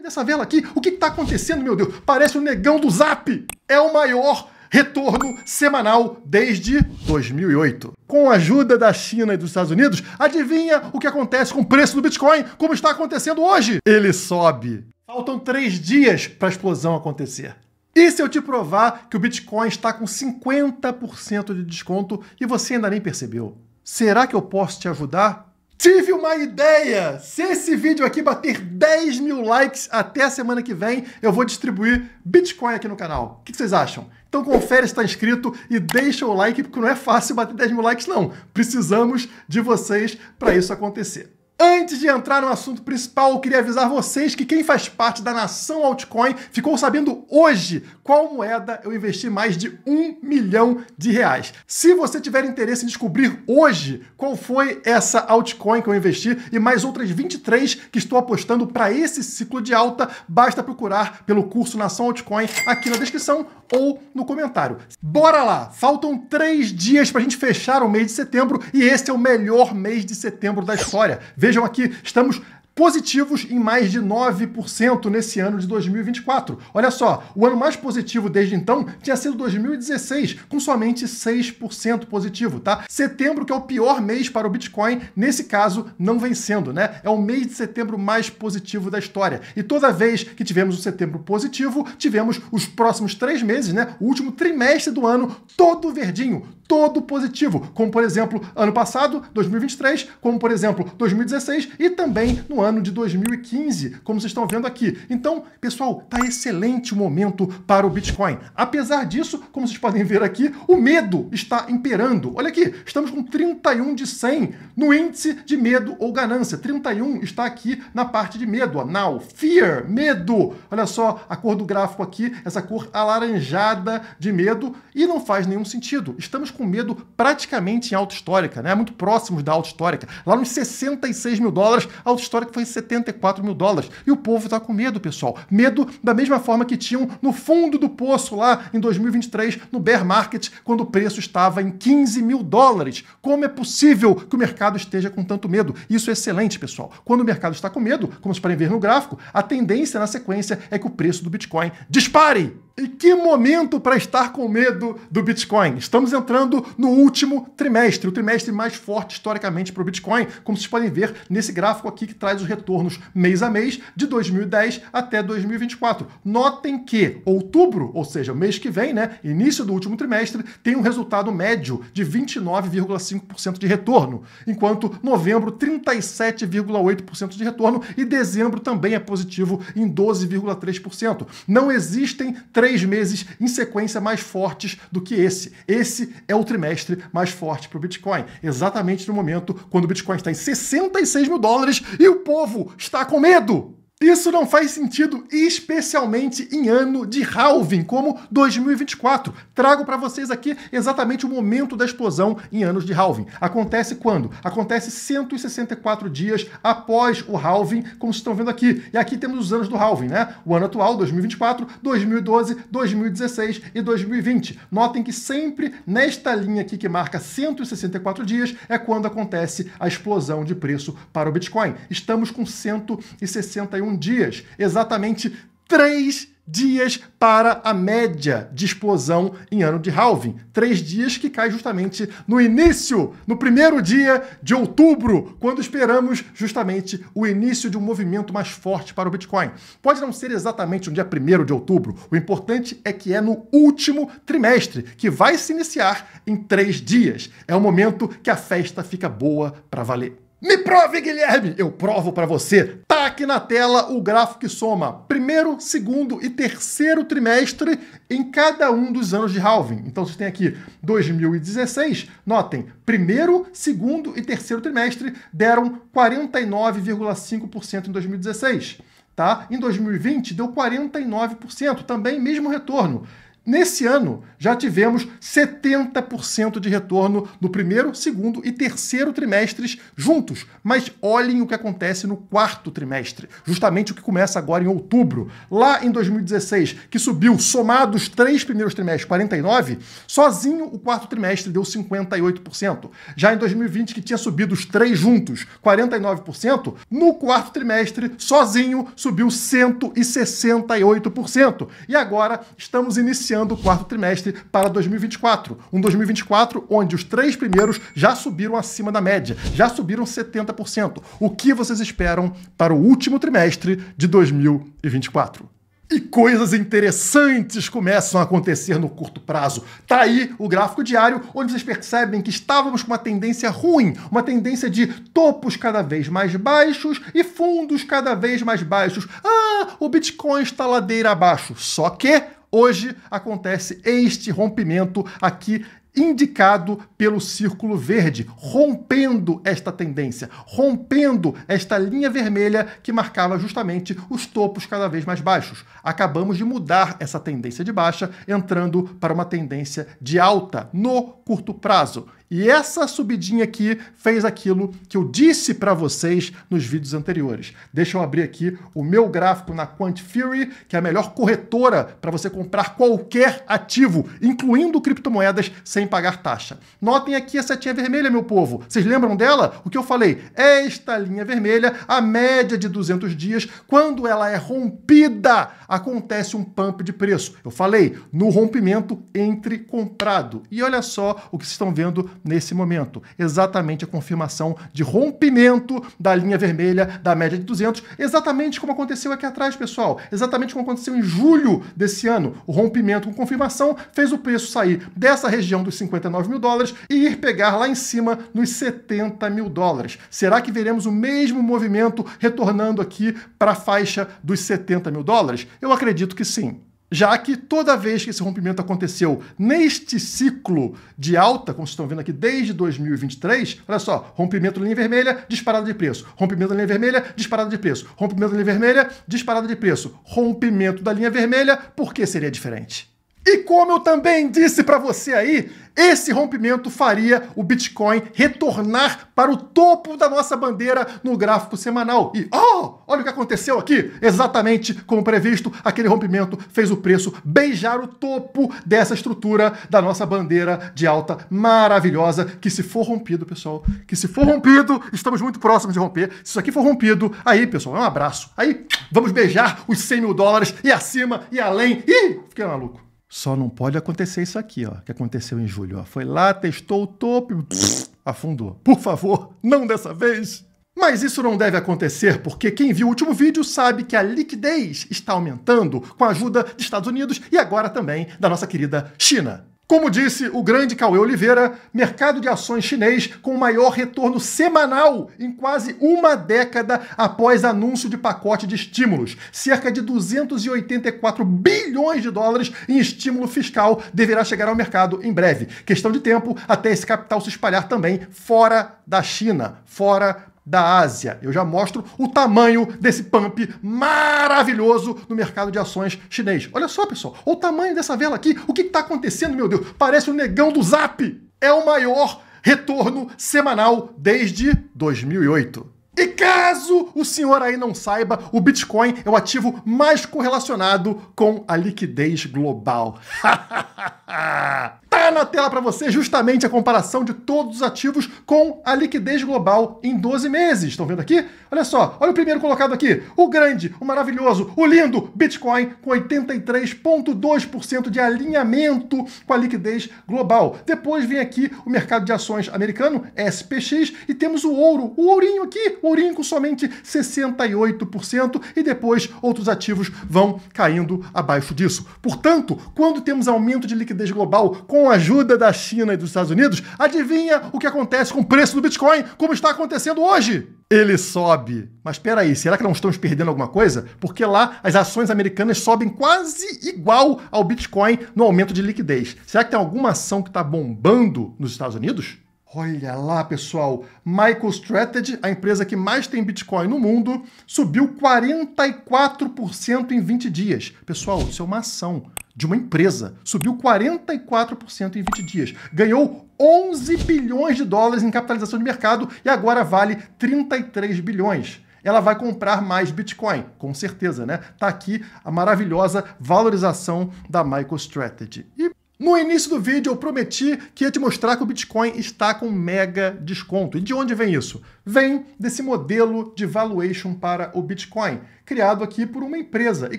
dessa vela aqui. O que está acontecendo, meu Deus? Parece o um negão do Zap. É o maior retorno semanal desde 2008. Com a ajuda da China e dos Estados Unidos, adivinha o que acontece com o preço do Bitcoin, como está acontecendo hoje? Ele sobe. Faltam três dias para a explosão acontecer. E se eu te provar que o Bitcoin está com 50% de desconto e você ainda nem percebeu? Será que eu posso te ajudar? Tive uma ideia! Se esse vídeo aqui bater 10 mil likes até a semana que vem, eu vou distribuir Bitcoin aqui no canal. O que vocês acham? Então confere se está inscrito e deixa o like, porque não é fácil bater 10 mil likes não. Precisamos de vocês para isso acontecer. Antes de entrar no assunto principal, eu queria avisar vocês que quem faz parte da nação altcoin ficou sabendo hoje qual moeda eu investi mais de um milhão de reais. Se você tiver interesse em descobrir hoje qual foi essa altcoin que eu investi e mais outras 23 que estou apostando para esse ciclo de alta, basta procurar pelo curso Nação Altcoin aqui na descrição ou no comentário. Bora lá! Faltam três dias para a gente fechar o mês de setembro e esse é o melhor mês de setembro da história. Veja Vejam aqui, estamos positivos em mais de 9% nesse ano de 2024. Olha só, o ano mais positivo desde então tinha sido 2016, com somente 6% positivo, tá? Setembro, que é o pior mês para o Bitcoin, nesse caso, não vencendo, né? É o mês de setembro mais positivo da história. E toda vez que tivemos um setembro positivo, tivemos os próximos três meses, né? O último trimestre do ano, todo verdinho, todo positivo, como por exemplo, ano passado, 2023, como por exemplo, 2016 e também no ano de 2015, como vocês estão vendo aqui. Então, pessoal, tá excelente o momento para o Bitcoin. Apesar disso, como vocês podem ver aqui, o medo está imperando. Olha aqui, estamos com 31 de 100 no índice de medo ou ganância. 31 está aqui na parte de medo, ó. Now, fear, medo. Olha só a cor do gráfico aqui, essa cor alaranjada de medo e não faz nenhum sentido. Estamos com medo praticamente em alta histórica, né? Muito próximos da alta histórica. Lá nos 66 mil dólares, a alta histórica que foi 74 mil dólares. E o povo está com medo, pessoal. Medo da mesma forma que tinham no fundo do poço lá em 2023, no bear market, quando o preço estava em 15 mil dólares. Como é possível que o mercado esteja com tanto medo? Isso é excelente, pessoal. Quando o mercado está com medo, como vocês podem ver no gráfico, a tendência na sequência é que o preço do Bitcoin dispare. E que momento para estar com medo do Bitcoin? Estamos entrando no último trimestre, o trimestre mais forte historicamente para o Bitcoin, como vocês podem ver nesse gráfico aqui que traz os retornos mês a mês de 2010 até 2024. Notem que outubro, ou seja, o mês que vem, né, início do último trimestre, tem um resultado médio de 29,5% de retorno, enquanto novembro 37,8% de retorno e dezembro também é positivo em 12,3%. Não existem três meses em sequência mais fortes do que esse. Esse é o trimestre mais forte para o Bitcoin, exatamente no momento quando o Bitcoin está em 66 mil dólares e o povo está com medo. Isso não faz sentido, especialmente em ano de halving, como 2024. Trago para vocês aqui exatamente o momento da explosão em anos de halving. Acontece quando? Acontece 164 dias após o halving, como vocês estão vendo aqui. E aqui temos os anos do halving, né? O ano atual, 2024, 2012, 2016 e 2020. Notem que sempre nesta linha aqui que marca 164 dias é quando acontece a explosão de preço para o Bitcoin. Estamos com 161 dias, exatamente 3 dias para a média de explosão em ano de halving. Três dias que cai justamente no início, no primeiro dia de outubro, quando esperamos justamente o início de um movimento mais forte para o Bitcoin. Pode não ser exatamente no dia 1 de outubro, o importante é que é no último trimestre, que vai se iniciar em três dias. É o momento que a festa fica boa para valer. Me prove, Guilherme! Eu provo para você. Tá aqui na tela o gráfico que soma primeiro, segundo e terceiro trimestre em cada um dos anos de halving. Então você tem aqui 2016, notem, primeiro, segundo e terceiro trimestre deram 49,5% em 2016. Tá? Em 2020 deu 49%, também mesmo retorno. Nesse ano, já tivemos 70% de retorno no primeiro, segundo e terceiro trimestres juntos. Mas olhem o que acontece no quarto trimestre, justamente o que começa agora em outubro. Lá em 2016, que subiu somado os três primeiros trimestres 49, sozinho o quarto trimestre deu 58%. Já em 2020, que tinha subido os três juntos 49%, no quarto trimestre, sozinho, subiu 168%. E agora estamos iniciando iniciando o quarto trimestre para 2024. Um 2024 onde os três primeiros já subiram acima da média, já subiram 70%. O que vocês esperam para o último trimestre de 2024? E coisas interessantes começam a acontecer no curto prazo. Tá aí o gráfico diário, onde vocês percebem que estávamos com uma tendência ruim, uma tendência de topos cada vez mais baixos e fundos cada vez mais baixos. Ah, o Bitcoin está ladeira abaixo. Só que Hoje acontece este rompimento aqui indicado pelo círculo verde, rompendo esta tendência, rompendo esta linha vermelha que marcava justamente os topos cada vez mais baixos. Acabamos de mudar essa tendência de baixa, entrando para uma tendência de alta no curto prazo. E essa subidinha aqui fez aquilo que eu disse para vocês nos vídeos anteriores. Deixa eu abrir aqui o meu gráfico na Quant Fury, que é a melhor corretora para você comprar qualquer ativo, incluindo criptomoedas, sem pagar taxa. Notem aqui a setinha vermelha, meu povo. Vocês lembram dela? O que eu falei? Esta linha vermelha, a média de 200 dias, quando ela é rompida, acontece um pump de preço. Eu falei no rompimento entre comprado. E olha só o que vocês estão vendo nesse momento. Exatamente a confirmação de rompimento da linha vermelha da média de 200, exatamente como aconteceu aqui atrás, pessoal. Exatamente como aconteceu em julho desse ano. O rompimento com confirmação fez o preço sair dessa região dos 59 mil dólares e ir pegar lá em cima nos 70 mil dólares. Será que veremos o mesmo movimento retornando aqui para a faixa dos 70 mil dólares? Eu acredito que sim já que toda vez que esse rompimento aconteceu neste ciclo de alta, como vocês estão vendo aqui desde 2023, olha só, rompimento da linha vermelha, disparada de preço, rompimento da linha vermelha, disparada de preço, rompimento da linha vermelha, disparada de preço, rompimento da linha vermelha, por que seria diferente? E como eu também disse para você aí, esse rompimento faria o Bitcoin retornar para o topo da nossa bandeira no gráfico semanal. E oh, olha o que aconteceu aqui. Exatamente como previsto, aquele rompimento fez o preço beijar o topo dessa estrutura da nossa bandeira de alta maravilhosa, que se for rompido, pessoal, que se for rompido, estamos muito próximos de romper. Se isso aqui for rompido, aí, pessoal, é um abraço. Aí, vamos beijar os 100 mil dólares e acima e além. Ih, fiquei maluco. Só não pode acontecer isso aqui, ó, que aconteceu em julho. Ó. Foi lá, testou o topo, pff, afundou. Por favor, não dessa vez. Mas isso não deve acontecer, porque quem viu o último vídeo sabe que a liquidez está aumentando com a ajuda dos Estados Unidos e agora também da nossa querida China. Como disse o grande Cauê Oliveira, mercado de ações chinês com maior retorno semanal em quase uma década após anúncio de pacote de estímulos. Cerca de 284 bilhões de dólares em estímulo fiscal deverá chegar ao mercado em breve. Questão de tempo até esse capital se espalhar também fora da China, fora da Ásia. Eu já mostro o tamanho desse pump maravilhoso no mercado de ações chinês. Olha só, pessoal, o tamanho dessa vela aqui. O que está acontecendo, meu Deus? Parece o um negão do Zap. É o maior retorno semanal desde 2008. E caso o senhor aí não saiba, o Bitcoin é o ativo mais correlacionado com a liquidez global. na tela para você justamente a comparação de todos os ativos com a liquidez global em 12 meses. Estão vendo aqui? Olha só, olha o primeiro colocado aqui, o grande, o maravilhoso, o lindo Bitcoin com 83.2% de alinhamento com a liquidez global. Depois vem aqui o mercado de ações americano, SPX, e temos o ouro, o ourinho aqui, o ourinho com somente 68% e depois outros ativos vão caindo abaixo disso. Portanto, quando temos aumento de liquidez global com ajuda da China e dos Estados Unidos, adivinha o que acontece com o preço do Bitcoin, como está acontecendo hoje? Ele sobe. Mas espera aí, será que não estamos perdendo alguma coisa? Porque lá as ações americanas sobem quase igual ao Bitcoin no aumento de liquidez. Será que tem alguma ação que está bombando nos Estados Unidos? Olha lá, pessoal. MicroStrategy, a empresa que mais tem Bitcoin no mundo, subiu 44% em 20 dias. Pessoal, isso é uma ação de uma empresa. Subiu 44% em 20 dias. Ganhou 11 bilhões de dólares em capitalização de mercado e agora vale 33 bilhões. Ela vai comprar mais Bitcoin, com certeza, né? Tá aqui a maravilhosa valorização da MicroStrategy. E no início do vídeo eu prometi que ia te mostrar que o Bitcoin está com mega desconto. E de onde vem isso? Vem desse modelo de valuation para o Bitcoin, criado aqui por uma empresa. E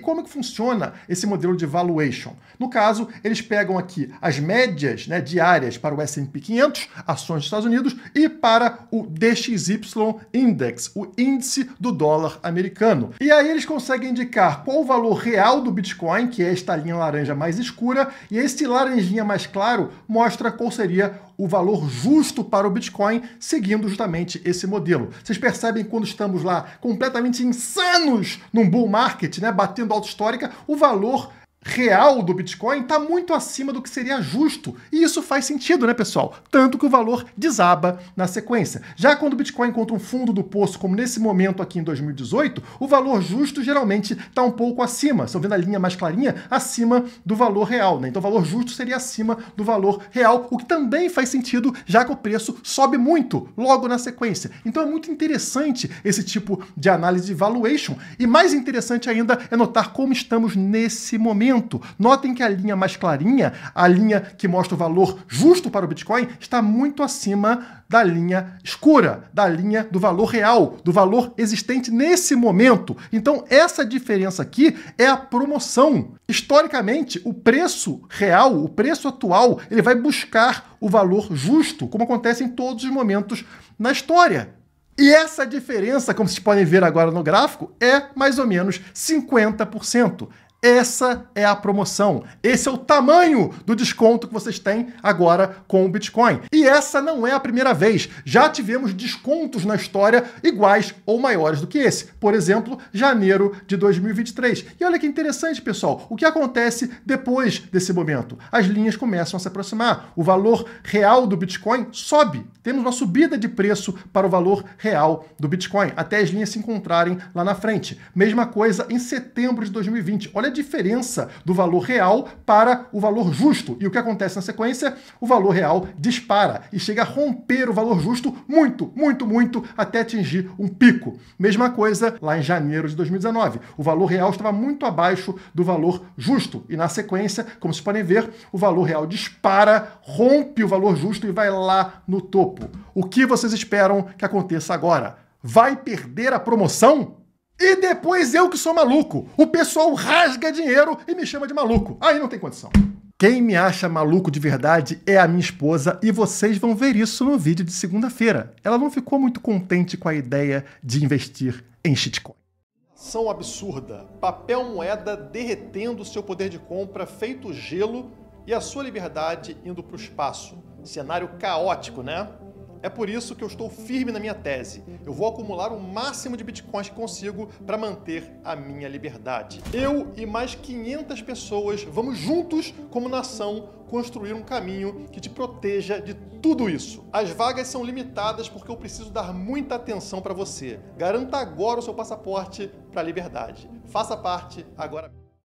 como é que funciona esse modelo de valuation? No caso, eles pegam aqui as médias né, diárias para o S&P 500, ações dos Estados Unidos, e para o DXY Index, o índice do dólar americano. E aí eles conseguem indicar qual o valor real do Bitcoin, que é esta linha laranja mais escura, e esse laranja laranjinha mais claro mostra qual seria o valor justo para o Bitcoin, seguindo justamente esse modelo. Vocês percebem quando estamos lá completamente insanos num bull market, né, batendo alta histórica, o valor real do Bitcoin está muito acima do que seria justo. E isso faz sentido, né, pessoal? Tanto que o valor desaba na sequência. Já quando o Bitcoin encontra um fundo do poço, como nesse momento aqui em 2018, o valor justo geralmente está um pouco acima. Estão vendo a linha mais clarinha? Acima do valor real, né? Então o valor justo seria acima do valor real, o que também faz sentido, já que o preço sobe muito logo na sequência. Então é muito interessante esse tipo de análise de valuation. E mais interessante ainda é notar como estamos nesse momento Notem que a linha mais clarinha, a linha que mostra o valor justo para o Bitcoin, está muito acima da linha escura, da linha do valor real, do valor existente nesse momento. Então, essa diferença aqui é a promoção. Historicamente, o preço real, o preço atual, ele vai buscar o valor justo, como acontece em todos os momentos na história. E essa diferença, como vocês podem ver agora no gráfico, é mais ou menos 50%. Essa é a promoção. Esse é o tamanho do desconto que vocês têm agora com o Bitcoin. E essa não é a primeira vez. Já tivemos descontos na história iguais ou maiores do que esse. Por exemplo, janeiro de 2023. E olha que interessante, pessoal. O que acontece depois desse momento? As linhas começam a se aproximar. O valor real do Bitcoin sobe. Temos uma subida de preço para o valor real do Bitcoin, até as linhas se encontrarem lá na frente. Mesma coisa em setembro de 2020. Olha diferença do valor real para o valor justo. E o que acontece na sequência? O valor real dispara e chega a romper o valor justo muito, muito, muito até atingir um pico. Mesma coisa lá em janeiro de 2019. O valor real estava muito abaixo do valor justo. E na sequência, como vocês podem ver, o valor real dispara, rompe o valor justo e vai lá no topo. O que vocês esperam que aconteça agora? Vai perder a promoção? E depois eu que sou maluco. O pessoal rasga dinheiro e me chama de maluco. Aí não tem condição. Quem me acha maluco de verdade é a minha esposa e vocês vão ver isso no vídeo de segunda-feira. Ela não ficou muito contente com a ideia de investir em shitcoin. São absurda. Papel moeda derretendo seu poder de compra feito gelo e a sua liberdade indo para o espaço. Cenário caótico, né? É por isso que eu estou firme na minha tese. Eu vou acumular o máximo de bitcoins que consigo para manter a minha liberdade. Eu e mais 500 pessoas vamos juntos, como nação, construir um caminho que te proteja de tudo isso. As vagas são limitadas porque eu preciso dar muita atenção para você. Garanta agora o seu passaporte para a liberdade. Faça parte agora mesmo.